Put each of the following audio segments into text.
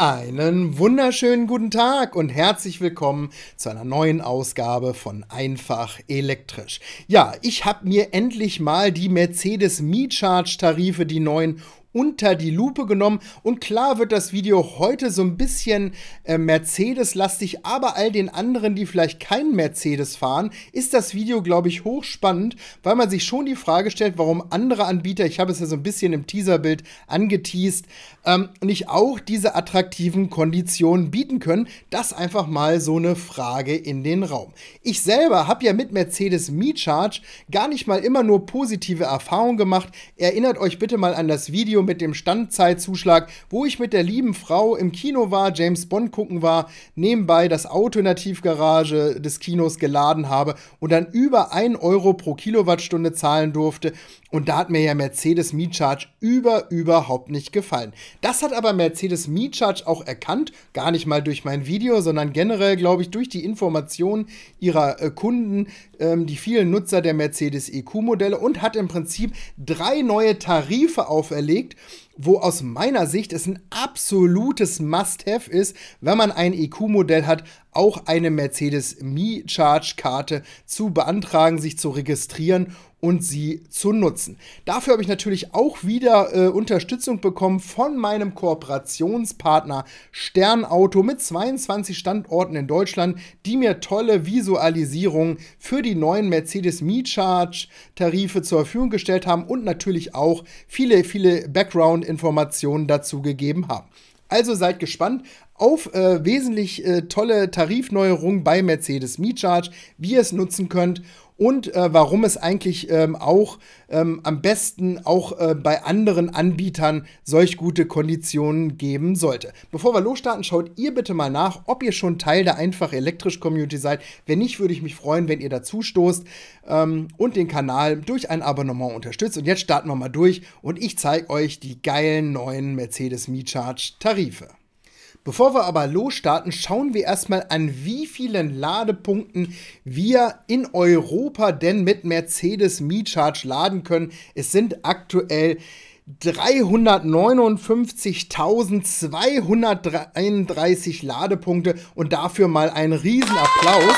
Einen wunderschönen guten Tag und herzlich willkommen zu einer neuen Ausgabe von Einfach Elektrisch. Ja, ich habe mir endlich mal die Mercedes Me-Charge-Tarife, die neuen unter die Lupe genommen. Und klar wird das Video heute so ein bisschen äh, Mercedes-lastig, aber all den anderen, die vielleicht keinen Mercedes fahren, ist das Video, glaube ich, hochspannend, weil man sich schon die Frage stellt, warum andere Anbieter, ich habe es ja so ein bisschen im Teaserbild angeteased, ähm, nicht auch diese attraktiven Konditionen bieten können. Das einfach mal so eine Frage in den Raum. Ich selber habe ja mit Mercedes MeCharge gar nicht mal immer nur positive Erfahrungen gemacht. Erinnert euch bitte mal an das Video, Video mit dem Standzeitzuschlag, wo ich mit der lieben Frau im Kino war, James Bond gucken war, nebenbei das Auto in der Tiefgarage des Kinos geladen habe und dann über 1 Euro pro Kilowattstunde zahlen durfte und da hat mir ja Mercedes MeCharge über überhaupt nicht gefallen. Das hat aber Mercedes MeCharge auch erkannt, gar nicht mal durch mein Video, sondern generell, glaube ich, durch die Informationen ihrer äh, Kunden, ähm, die vielen Nutzer der Mercedes EQ-Modelle und hat im Prinzip drei neue Tarife auferlegt wo aus meiner Sicht es ein absolutes Must-Have ist, wenn man ein EQ-Modell hat, auch eine Mercedes me charge karte zu beantragen, sich zu registrieren und sie zu nutzen. Dafür habe ich natürlich auch wieder äh, Unterstützung bekommen von meinem Kooperationspartner Sternauto mit 22 Standorten in Deutschland, die mir tolle Visualisierungen für die neuen Mercedes Me Charge Tarife zur Verfügung gestellt haben und natürlich auch viele, viele Background Informationen dazu gegeben haben. Also seid gespannt auf äh, wesentlich äh, tolle Tarifneuerungen bei Mercedes MeCharge, wie ihr es nutzen könnt und äh, warum es eigentlich ähm, auch ähm, am besten auch äh, bei anderen Anbietern solch gute Konditionen geben sollte. Bevor wir losstarten, schaut ihr bitte mal nach, ob ihr schon Teil der einfach elektrisch Community seid. Wenn nicht, würde ich mich freuen, wenn ihr dazu stoßt ähm, und den Kanal durch ein Abonnement unterstützt. Und jetzt starten wir mal durch und ich zeige euch die geilen neuen Mercedes Me Charge Tarife. Bevor wir aber losstarten, schauen wir erstmal an, wie vielen Ladepunkten wir in Europa denn mit Mercedes MeCharge laden können. Es sind aktuell 359.233 Ladepunkte und dafür mal einen Riesenapplaus. Applaus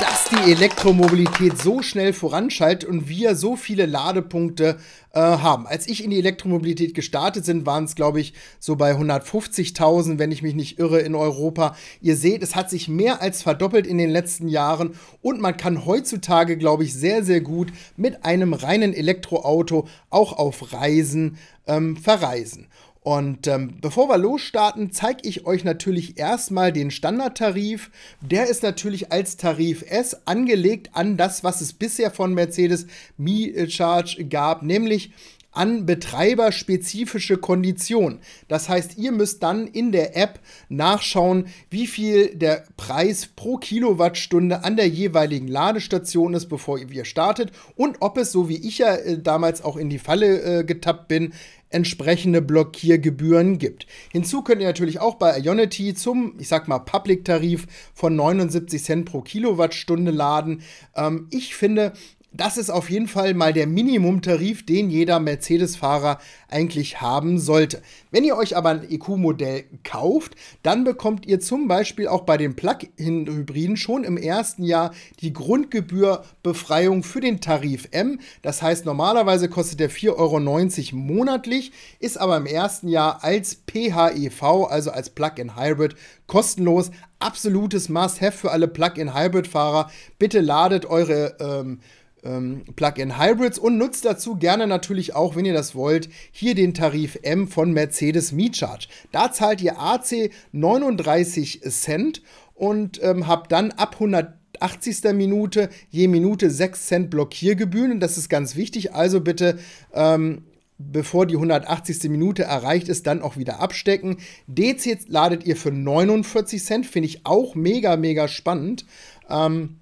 dass die Elektromobilität so schnell voranschaltet und wir so viele Ladepunkte äh, haben. Als ich in die Elektromobilität gestartet bin, waren es, glaube ich, so bei 150.000, wenn ich mich nicht irre, in Europa. Ihr seht, es hat sich mehr als verdoppelt in den letzten Jahren und man kann heutzutage, glaube ich, sehr, sehr gut mit einem reinen Elektroauto auch auf Reisen ähm, verreisen. Und ähm, bevor wir losstarten, zeige ich euch natürlich erstmal den Standardtarif. Der ist natürlich als Tarif S angelegt an das, was es bisher von Mercedes Mi charge gab, nämlich an betreiberspezifische Konditionen. Das heißt, ihr müsst dann in der App nachschauen, wie viel der Preis pro Kilowattstunde an der jeweiligen Ladestation ist, bevor ihr startet und ob es, so wie ich ja äh, damals auch in die Falle äh, getappt bin, entsprechende Blockiergebühren gibt. Hinzu könnt ihr natürlich auch bei Ionity zum, ich sag mal, Public-Tarif von 79 Cent pro Kilowattstunde laden. Ähm, ich finde, das ist auf jeden Fall mal der Minimumtarif, den jeder Mercedes-Fahrer eigentlich haben sollte. Wenn ihr euch aber ein EQ-Modell kauft, dann bekommt ihr zum Beispiel auch bei den Plug-in-Hybriden schon im ersten Jahr die Grundgebührbefreiung für den Tarif M. Das heißt, normalerweise kostet der 4,90 Euro monatlich, ist aber im ersten Jahr als PHEV, also als Plug-in-Hybrid, kostenlos. Absolutes Must-Have für alle Plug-in-Hybrid-Fahrer. Bitte ladet eure ähm, ähm, Plug-in-Hybrids und nutzt dazu gerne natürlich auch, wenn ihr das wollt, hier den Tarif M von Mercedes MeCharge. Da zahlt ihr AC 39 Cent und ähm, habt dann ab 100 80. Minute je Minute 6 Cent Blockiergebühren. das ist ganz wichtig. Also bitte, ähm, bevor die 180. Minute erreicht ist, dann auch wieder abstecken. DC ladet ihr für 49 Cent. Finde ich auch mega, mega spannend. Ähm,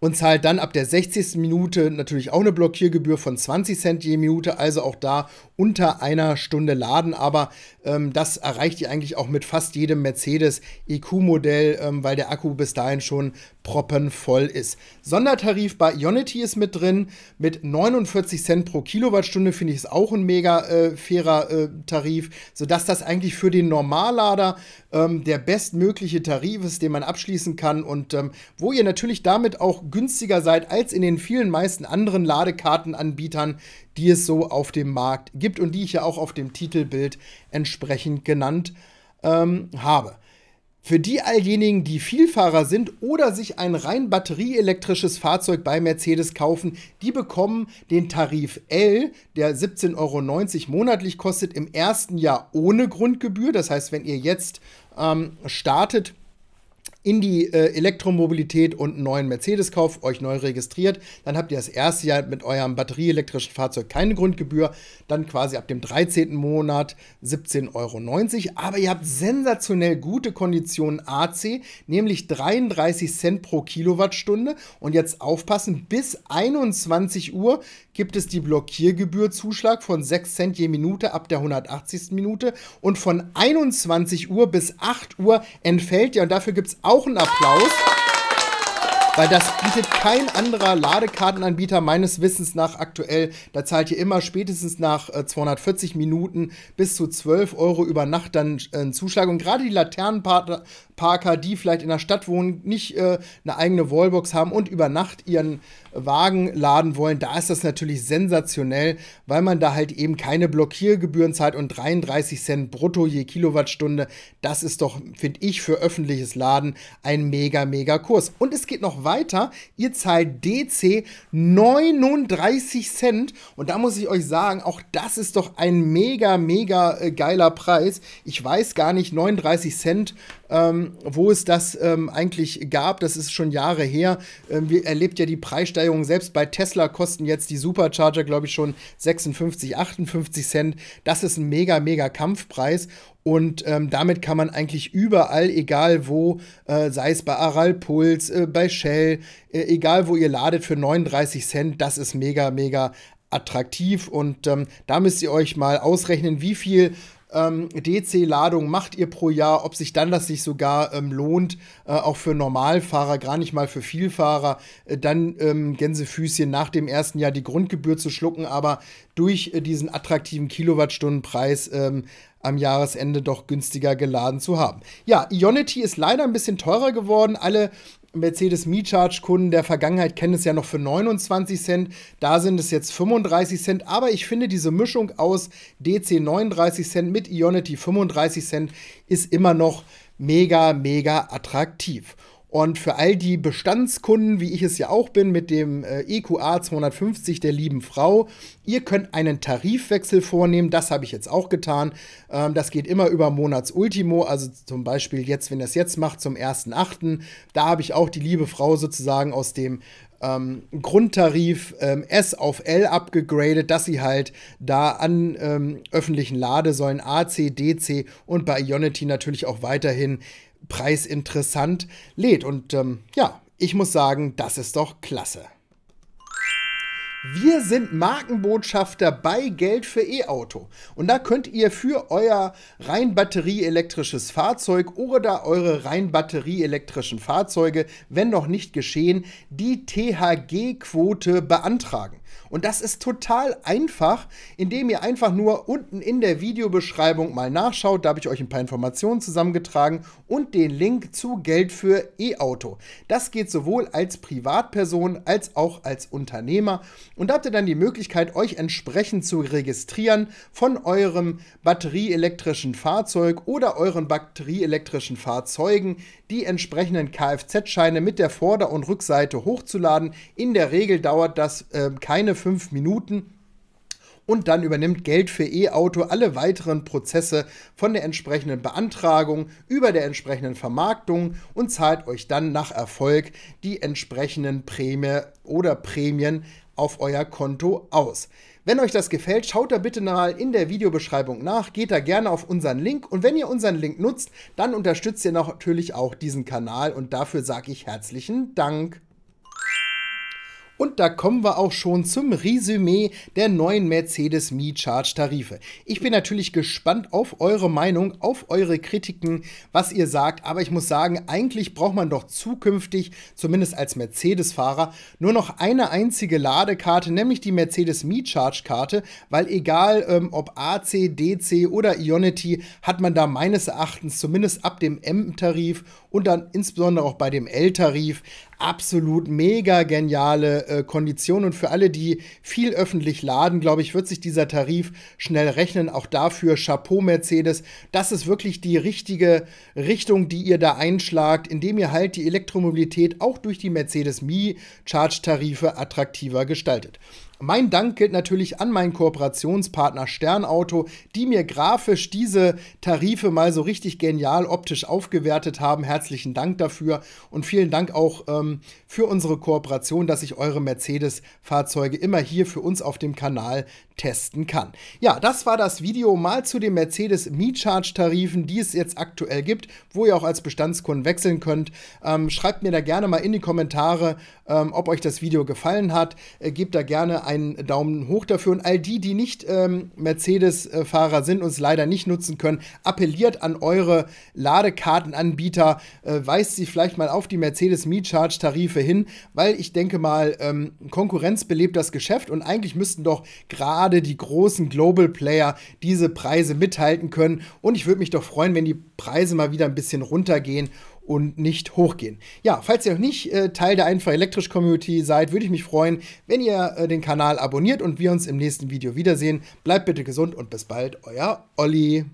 und zahlt dann ab der 60. Minute natürlich auch eine Blockiergebühr von 20 Cent je Minute, also auch da unter einer Stunde laden. Aber ähm, das erreicht ihr eigentlich auch mit fast jedem Mercedes EQ-Modell, ähm, weil der Akku bis dahin schon proppenvoll ist. Sondertarif bei Ionity ist mit drin. Mit 49 Cent pro Kilowattstunde finde ich es auch ein mega äh, fairer äh, Tarif, sodass das eigentlich für den Normallader ähm, der bestmögliche Tarif ist, den man abschließen kann und ähm, wo ihr natürlich damit auch günstiger seid als in den vielen meisten anderen Ladekartenanbietern, die es so auf dem Markt gibt und die ich ja auch auf dem Titelbild entsprechend genannt ähm, habe. Für die alljenigen, die Vielfahrer sind oder sich ein rein batterieelektrisches Fahrzeug bei Mercedes kaufen, die bekommen den Tarif L, der 17,90 Euro monatlich kostet, im ersten Jahr ohne Grundgebühr. Das heißt, wenn ihr jetzt ähm, startet, in die äh, Elektromobilität und einen neuen Mercedes kauft, euch neu registriert, dann habt ihr das erste Jahr mit eurem batterieelektrischen Fahrzeug keine Grundgebühr, dann quasi ab dem 13. Monat 17,90 Euro. Aber ihr habt sensationell gute Konditionen AC, nämlich 33 Cent pro Kilowattstunde. Und jetzt aufpassen, bis 21 Uhr gibt es die Blockiergebührzuschlag von 6 Cent je Minute ab der 180. Minute und von 21 Uhr bis 8 Uhr entfällt der und dafür gibt es auch einen Applaus. Weil das bietet kein anderer Ladekartenanbieter meines Wissens nach aktuell. Da zahlt ihr immer spätestens nach 240 äh, Minuten bis zu 12 Euro über Nacht dann äh, einen Zuschlag. Und gerade die Laternenparker, die vielleicht in der Stadt wohnen, nicht äh, eine eigene Wallbox haben und über Nacht ihren Wagen laden wollen, da ist das natürlich sensationell, weil man da halt eben keine Blockiergebühren zahlt und 33 Cent brutto je Kilowattstunde. Das ist doch, finde ich, für öffentliches Laden ein mega, mega Kurs. Und es geht noch weiter. Ihr zahlt DC 39 Cent. Und da muss ich euch sagen, auch das ist doch ein mega, mega äh, geiler Preis. Ich weiß gar nicht, 39 Cent ähm, wo es das ähm, eigentlich gab. Das ist schon Jahre her. Ähm, wir erlebt ja die Preissteigerung. Selbst bei Tesla kosten jetzt die Supercharger, glaube ich, schon 56, 58 Cent. Das ist ein mega, mega Kampfpreis. Und ähm, damit kann man eigentlich überall, egal wo, äh, sei es bei Aral Puls, äh, bei Shell, äh, egal wo ihr ladet, für 39 Cent, das ist mega, mega attraktiv. Und ähm, da müsst ihr euch mal ausrechnen, wie viel ähm, DC-Ladung macht ihr pro Jahr, ob sich dann das sich sogar ähm, lohnt, äh, auch für Normalfahrer, gar nicht mal für Vielfahrer, äh, dann ähm, Gänsefüßchen nach dem ersten Jahr die Grundgebühr zu schlucken, aber durch äh, diesen attraktiven Kilowattstundenpreis ähm, am Jahresende doch günstiger geladen zu haben. Ja, Ionity ist leider ein bisschen teurer geworden. Alle Mercedes Me Charge Kunden der Vergangenheit kennen es ja noch für 29 Cent, da sind es jetzt 35 Cent, aber ich finde diese Mischung aus DC 39 Cent mit Ionity 35 Cent ist immer noch mega, mega attraktiv. Und für all die Bestandskunden, wie ich es ja auch bin, mit dem äh, EQA 250 der lieben Frau, ihr könnt einen Tarifwechsel vornehmen. Das habe ich jetzt auch getan. Ähm, das geht immer über Monatsultimo. Also zum Beispiel jetzt, wenn ihr es jetzt macht, zum 1.8. Da habe ich auch die liebe Frau sozusagen aus dem ähm, Grundtarif ähm, S auf L abgegradet, dass sie halt da an ähm, öffentlichen Ladesäulen AC, DC und bei Ionity natürlich auch weiterhin preisinteressant lädt. Und ähm, ja, ich muss sagen, das ist doch klasse. Wir sind Markenbotschafter bei Geld für E-Auto. Und da könnt ihr für euer rein batterieelektrisches Fahrzeug oder eure rein batterieelektrischen Fahrzeuge, wenn noch nicht geschehen, die THG-Quote beantragen. Und das ist total einfach, indem ihr einfach nur unten in der Videobeschreibung mal nachschaut. Da habe ich euch ein paar Informationen zusammengetragen und den Link zu Geld für E-Auto. Das geht sowohl als Privatperson als auch als Unternehmer. Und da habt ihr dann die Möglichkeit, euch entsprechend zu registrieren von eurem batterieelektrischen Fahrzeug oder euren batterieelektrischen Fahrzeugen, die entsprechenden Kfz-Scheine mit der Vorder- und Rückseite hochzuladen. In der Regel dauert das äh, keine keine fünf Minuten und dann übernimmt Geld für E-Auto alle weiteren Prozesse von der entsprechenden Beantragung über der entsprechenden Vermarktung und zahlt euch dann nach Erfolg die entsprechenden Prämie oder Prämien auf euer Konto aus. Wenn euch das gefällt, schaut da bitte mal in der Videobeschreibung nach, geht da gerne auf unseren Link und wenn ihr unseren Link nutzt, dann unterstützt ihr natürlich auch diesen Kanal und dafür sage ich herzlichen Dank. Und da kommen wir auch schon zum Resümee der neuen Mercedes Me Charge Tarife. Ich bin natürlich gespannt auf eure Meinung, auf eure Kritiken, was ihr sagt, aber ich muss sagen, eigentlich braucht man doch zukünftig, zumindest als Mercedes-Fahrer, nur noch eine einzige Ladekarte, nämlich die Mercedes Me Charge Karte, weil egal ähm, ob AC, DC oder Ionity, hat man da meines Erachtens zumindest ab dem M-Tarif und dann insbesondere auch bei dem L-Tarif absolut mega geniale äh, Kondition und für alle, die viel öffentlich laden, glaube ich, wird sich dieser Tarif schnell rechnen. Auch dafür Chapeau Mercedes. Das ist wirklich die richtige Richtung, die ihr da einschlagt, indem ihr halt die Elektromobilität auch durch die Mercedes-Me-Charge-Tarife attraktiver gestaltet. Mein Dank gilt natürlich an meinen Kooperationspartner Sternauto, die mir grafisch diese Tarife mal so richtig genial optisch aufgewertet haben. Herzlichen Dank dafür und vielen Dank auch ähm, für unsere Kooperation, dass ich eure Mercedes-Fahrzeuge immer hier für uns auf dem Kanal testen kann. Ja, das war das Video mal zu den Mercedes Me-Charge-Tarifen, die es jetzt aktuell gibt, wo ihr auch als Bestandskunden wechseln könnt. Ähm, schreibt mir da gerne mal in die Kommentare, ähm, ob euch das Video gefallen hat. Äh, gebt da gerne einen Daumen hoch dafür. Und all die, die nicht ähm, Mercedes-Fahrer sind und es leider nicht nutzen können, appelliert an eure Ladekartenanbieter, äh, weist sie vielleicht mal auf die Mercedes-Me-Charge-Tarife hin, weil ich denke mal, ähm, Konkurrenz belebt das Geschäft und eigentlich müssten doch gerade die großen Global Player diese Preise mithalten können. Und ich würde mich doch freuen, wenn die Preise mal wieder ein bisschen runtergehen und nicht hochgehen. Ja, falls ihr noch nicht äh, Teil der einfach elektrisch Community seid, würde ich mich freuen, wenn ihr äh, den Kanal abonniert und wir uns im nächsten Video wiedersehen. Bleibt bitte gesund und bis bald, euer Olli.